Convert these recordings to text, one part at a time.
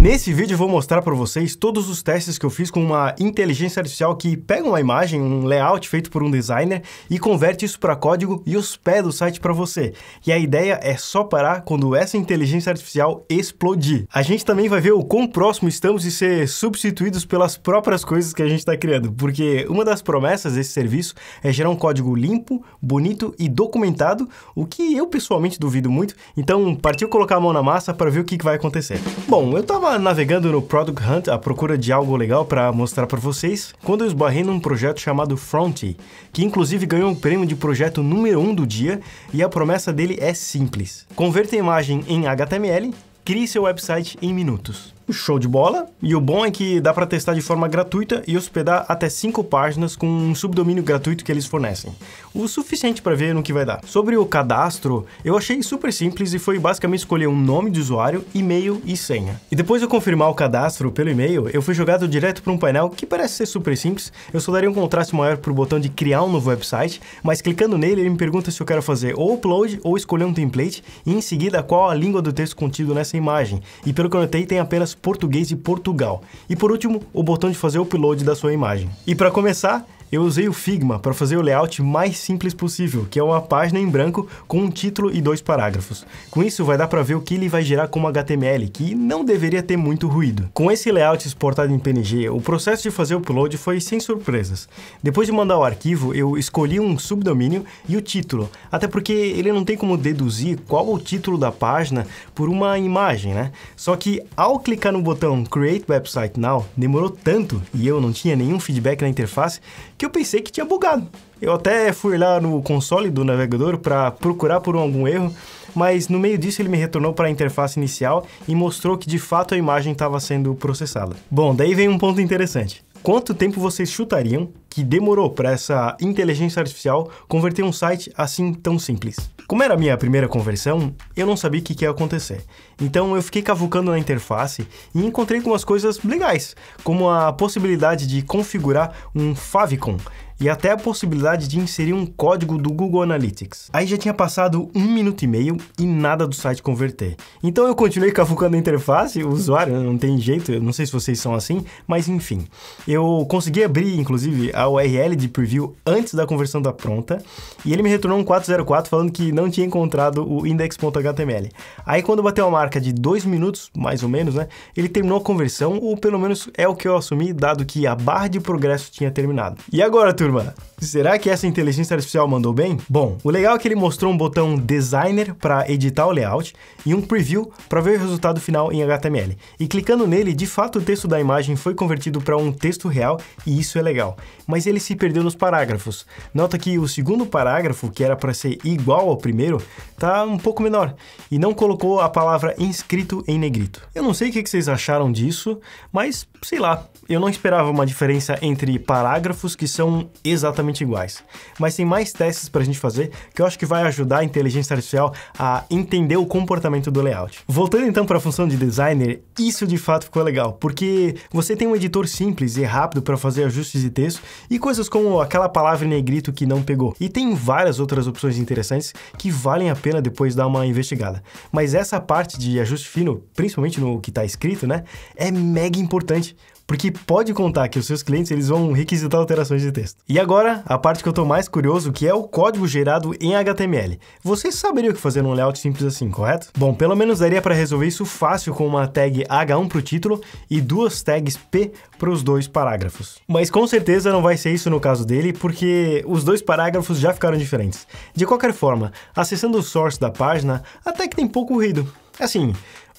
Nesse vídeo eu vou mostrar para vocês todos os testes que eu fiz com uma inteligência artificial que pega uma imagem, um layout feito por um designer e converte isso para código e os hospeda o site para você. E a ideia é só parar quando essa inteligência artificial explodir. A gente também vai ver o quão próximo estamos de ser substituídos pelas próprias coisas que a gente está criando, porque uma das promessas desse serviço é gerar um código limpo, bonito e documentado, o que eu pessoalmente duvido muito, então partiu colocar a mão na massa para ver o que, que vai acontecer. Bom, eu tava Tava navegando no Product Hunt à procura de algo legal para mostrar para vocês, quando eu esbarrei num projeto chamado Fronty, que inclusive ganhou o prêmio de projeto número 1 um do dia, e a promessa dele é simples. Converta a imagem em HTML, crie seu website em minutos. Show de bola! E o bom é que dá para testar de forma gratuita e hospedar até 5 páginas com um subdomínio gratuito que eles fornecem. O suficiente para ver no que vai dar. Sobre o cadastro, eu achei super simples e foi basicamente escolher um nome de usuário, e-mail e senha. E depois de eu confirmar o cadastro pelo e-mail, eu fui jogado direto para um painel que parece ser super simples. Eu só daria um contraste maior para o botão de criar um novo website, mas clicando nele ele me pergunta se eu quero fazer ou upload ou escolher um template e em seguida qual a língua do texto contido nessa imagem. E pelo que eu notei, tem apenas português e Portugal. E por último, o botão de fazer o upload da sua imagem. E para começar, eu usei o Figma para fazer o layout mais simples possível, que é uma página em branco com um título e dois parágrafos. Com isso vai dar para ver o que ele vai gerar como HTML, que não deveria ter muito ruído. Com esse layout exportado em PNG, o processo de fazer o upload foi sem surpresas. Depois de mandar o arquivo, eu escolhi um subdomínio e o título, até porque ele não tem como deduzir qual o título da página por uma imagem, né? Só que ao clicar no botão Create Website Now, demorou tanto e eu não tinha nenhum feedback na interface que eu pensei que tinha bugado. Eu até fui lá no console do navegador para procurar por algum erro, mas no meio disso ele me retornou para a interface inicial e mostrou que de fato a imagem estava sendo processada. Bom, daí vem um ponto interessante. Quanto tempo vocês chutariam que demorou para essa inteligência artificial converter um site assim tão simples. Como era a minha primeira conversão, eu não sabia o que, que ia acontecer. Então eu fiquei cavucando na interface e encontrei algumas coisas legais, como a possibilidade de configurar um favicon, e até a possibilidade de inserir um código do Google Analytics. Aí já tinha passado um minuto e meio e nada do site converter. Então eu continuei cavucando a interface, o usuário, né, não tem jeito, eu não sei se vocês são assim, mas enfim. Eu consegui abrir, inclusive, a URL de preview antes da conversão da pronta e ele me retornou um 404 falando que não tinha encontrado o index.html. Aí quando bateu a marca de dois minutos, mais ou menos, né, ele terminou a conversão, ou pelo menos é o que eu assumi, dado que a barra de progresso tinha terminado. E agora, turma? turma? Será que essa inteligência artificial mandou bem? Bom, o legal é que ele mostrou um botão Designer para editar o layout e um Preview para ver o resultado final em HTML. E clicando nele, de fato o texto da imagem foi convertido para um texto real e isso é legal. Mas ele se perdeu nos parágrafos. Nota que o segundo parágrafo, que era para ser igual ao primeiro, tá um pouco menor e não colocou a palavra inscrito em negrito. Eu não sei o que vocês acharam disso, mas sei lá, eu não esperava uma diferença entre parágrafos que são exatamente iguais. Mas tem mais testes para a gente fazer que eu acho que vai ajudar a inteligência artificial a entender o comportamento do layout. Voltando então para a função de designer, isso de fato ficou legal, porque você tem um editor simples e rápido para fazer ajustes de texto e coisas como aquela palavra em negrito que não pegou. E tem várias outras opções interessantes que valem a pena depois dar uma investigada. Mas essa parte de ajuste fino, principalmente no que está escrito, né, é mega importante porque pode contar que os seus clientes eles vão requisitar alterações de texto. E agora, a parte que eu estou mais curioso, que é o código gerado em HTML. Vocês saberiam o que fazer num layout simples assim, correto? Bom, pelo menos daria para resolver isso fácil com uma tag H1 para o título e duas tags P para os dois parágrafos. Mas com certeza não vai ser isso no caso dele, porque os dois parágrafos já ficaram diferentes. De qualquer forma, acessando o source da página, até que tem pouco ruído. Assim,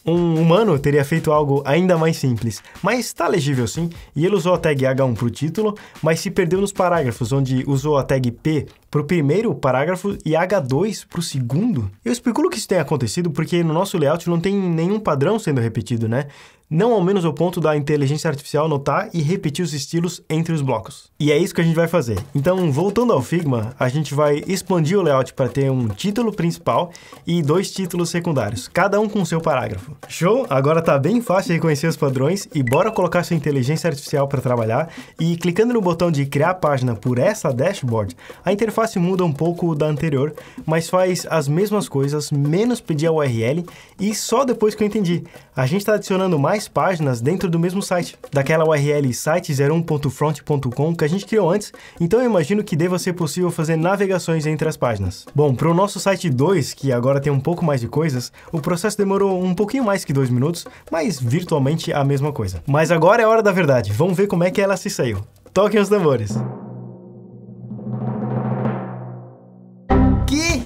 um humano teria feito algo ainda mais simples, mas está legível sim, e ele usou a tag H1 para o título, mas se perdeu nos parágrafos, onde usou a tag P para o primeiro parágrafo e H2 para o segundo. Eu especulo que isso tenha acontecido porque no nosso layout não tem nenhum padrão sendo repetido, né? não ao menos ao ponto da inteligência artificial notar e repetir os estilos entre os blocos. E é isso que a gente vai fazer. Então, voltando ao Figma, a gente vai expandir o layout para ter um título principal e dois títulos secundários, cada um com seu parágrafo. Show? Agora tá bem fácil reconhecer os padrões e bora colocar sua inteligência artificial para trabalhar. E clicando no botão de criar página por essa dashboard, a interface muda um pouco da anterior, mas faz as mesmas coisas, menos pedir a URL e só depois que eu entendi. A gente está adicionando mais mais páginas dentro do mesmo site, daquela URL site01.front.com que a gente criou antes, então eu imagino que deva ser possível fazer navegações entre as páginas. Bom, para o nosso site 2, que agora tem um pouco mais de coisas, o processo demorou um pouquinho mais que dois minutos, mas virtualmente a mesma coisa. Mas agora é hora da verdade, vamos ver como é que ela se saiu. Toquem os tambores! Que?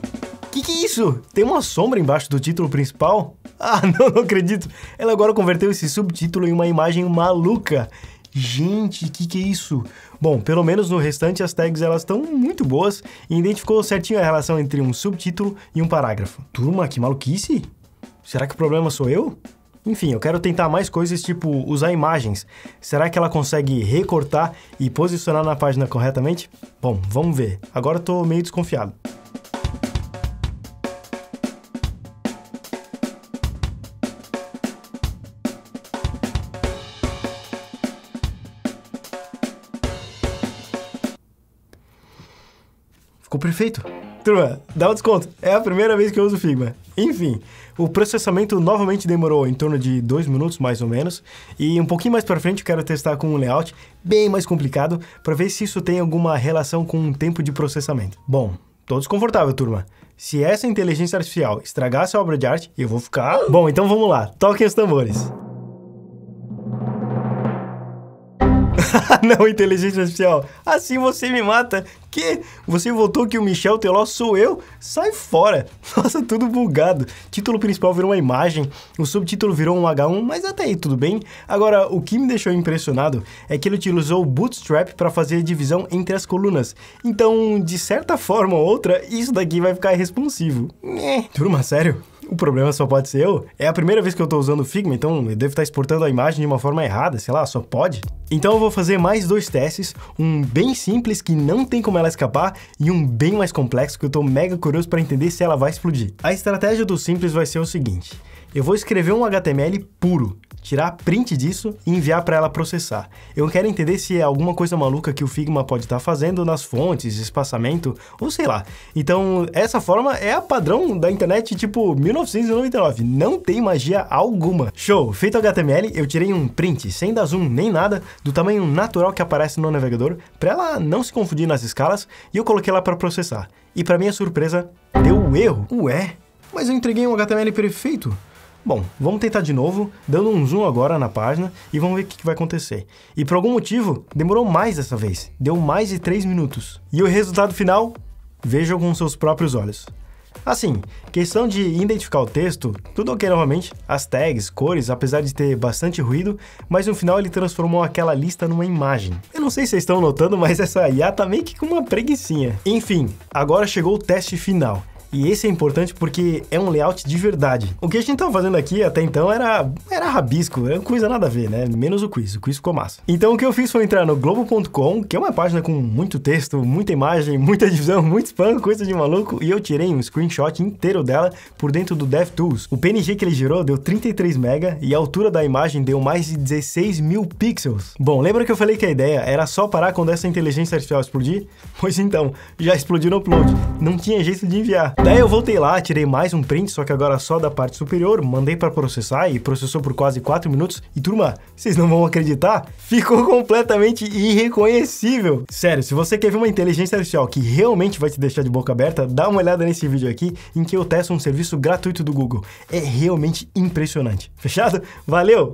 que é isso? Tem uma sombra embaixo do título principal? Ah, não, não acredito. Ela agora converteu esse subtítulo em uma imagem maluca. Gente, que que é isso? Bom, pelo menos no restante as tags elas estão muito boas e identificou certinho a relação entre um subtítulo e um parágrafo. Turma, que maluquice? Será que o problema sou eu? Enfim, eu quero tentar mais coisas tipo usar imagens. Será que ela consegue recortar e posicionar na página corretamente? Bom, vamos ver. Agora eu tô meio desconfiado. Ficou perfeito. Turma, dá um desconto. É a primeira vez que eu uso Figma. Enfim, o processamento novamente demorou em torno de 2 minutos mais ou menos, e um pouquinho mais para frente eu quero testar com um layout bem mais complicado para ver se isso tem alguma relação com o tempo de processamento. Bom, tô desconfortável, turma. Se essa inteligência artificial estragar a obra de arte, eu vou ficar... Bom, então vamos lá. Toquem os tambores. não, inteligência artificial. Assim você me mata. Que? Você votou que o Michel Teló sou eu? Sai fora. Nossa, tudo bugado. Título principal virou uma imagem, o subtítulo virou um H1, mas até aí tudo bem. Agora, o que me deixou impressionado é que ele utilizou o Bootstrap para fazer a divisão entre as colunas. Então, de certa forma ou outra, isso daqui vai ficar responsivo. turma, sério? o problema só pode ser eu. É a primeira vez que eu estou usando o Figma, então eu devo estar tá exportando a imagem de uma forma errada, sei lá, só pode. Então eu vou fazer mais dois testes, um bem simples que não tem como ela escapar e um bem mais complexo que eu estou mega curioso para entender se ela vai explodir. A estratégia do simples vai ser o seguinte, eu vou escrever um HTML puro, tirar print disso e enviar para ela processar. Eu quero entender se é alguma coisa maluca que o Figma pode estar tá fazendo nas fontes, espaçamento, ou sei lá. Então, essa forma é a padrão da internet tipo 1999, não tem magia alguma. Show, feito HTML, eu tirei um print sem dar zoom nem nada, do tamanho natural que aparece no navegador, para ela não se confundir nas escalas, e eu coloquei lá para processar. E para minha surpresa, deu um erro. Ué, mas eu entreguei um HTML perfeito. Bom, vamos tentar de novo, dando um zoom agora na página e vamos ver o que vai acontecer. E por algum motivo, demorou mais dessa vez, deu mais de 3 minutos. E o resultado final? Vejam com seus próprios olhos. Assim, questão de identificar o texto, tudo ok novamente, as tags, cores, apesar de ter bastante ruído, mas no final ele transformou aquela lista numa imagem. Eu não sei se vocês estão notando, mas essa IA tá meio que com uma preguiçinha. Enfim, agora chegou o teste final. E esse é importante porque é um layout de verdade. O que a gente estava fazendo aqui até então era, era rabisco, era coisa nada a ver, né? Menos o quiz, o quiz ficou massa. Então o que eu fiz foi entrar no globo.com, que é uma página com muito texto, muita imagem, muita divisão, muito spam, coisa de maluco, e eu tirei um screenshot inteiro dela por dentro do DevTools. O PNG que ele gerou deu 33 mega e a altura da imagem deu mais de 16 mil pixels. Bom, lembra que eu falei que a ideia era só parar quando essa inteligência artificial explodir? Pois então, já explodiu no upload, não tinha jeito de enviar. Daí eu voltei lá, tirei mais um print, só que agora só da parte superior, mandei para processar e processou por quase 4 minutos. E turma, vocês não vão acreditar, ficou completamente irreconhecível. Sério, se você quer ver uma inteligência artificial que realmente vai te deixar de boca aberta, dá uma olhada nesse vídeo aqui em que eu testo um serviço gratuito do Google. É realmente impressionante. Fechado? Valeu!